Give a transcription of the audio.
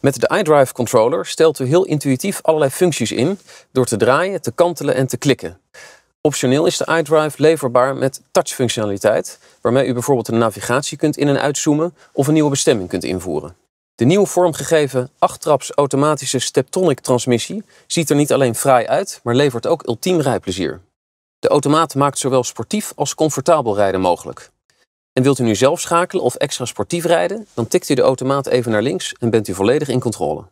Met de iDrive controller stelt u heel intuïtief allerlei functies in door te draaien, te kantelen en te klikken. Optioneel is de iDrive leverbaar met touchfunctionaliteit, waarmee u bijvoorbeeld een navigatie kunt in- en uitzoomen of een nieuwe bestemming kunt invoeren. De nieuw vormgegeven 8-traps automatische Steptronic-transmissie ziet er niet alleen fraai uit, maar levert ook ultiem rijplezier. De automaat maakt zowel sportief als comfortabel rijden mogelijk. En wilt u nu zelf schakelen of extra sportief rijden, dan tikt u de automaat even naar links en bent u volledig in controle.